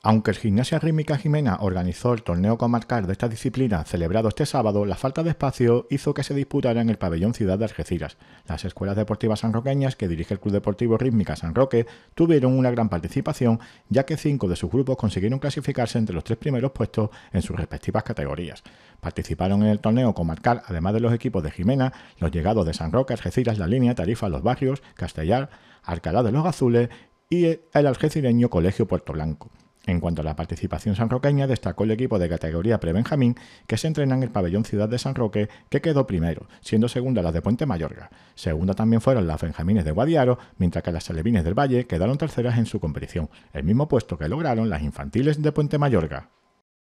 Aunque el Gimnasia Rítmica Jimena organizó el torneo comarcal de esta disciplina celebrado este sábado, la falta de espacio hizo que se disputara en el pabellón Ciudad de Algeciras. Las escuelas deportivas sanroqueñas que dirige el Club Deportivo Rítmica San Roque tuvieron una gran participación, ya que cinco de sus grupos consiguieron clasificarse entre los tres primeros puestos en sus respectivas categorías. Participaron en el torneo comarcal, además de los equipos de Jimena, los llegados de San Roque, Algeciras, La Línea, Tarifa, Los Barrios, Castellar, Alcalá de los Azules y el algecireño Colegio Puerto Blanco. En cuanto a la participación sanroqueña, destacó el equipo de categoría pre-Benjamín que se entrena en el pabellón Ciudad de San Roque, que quedó primero, siendo segunda la de Puente Mayorga. Segunda también fueron las Benjamines de Guadiaro, mientras que las celebines del Valle quedaron terceras en su competición, el mismo puesto que lograron las infantiles de Puente Mayorga.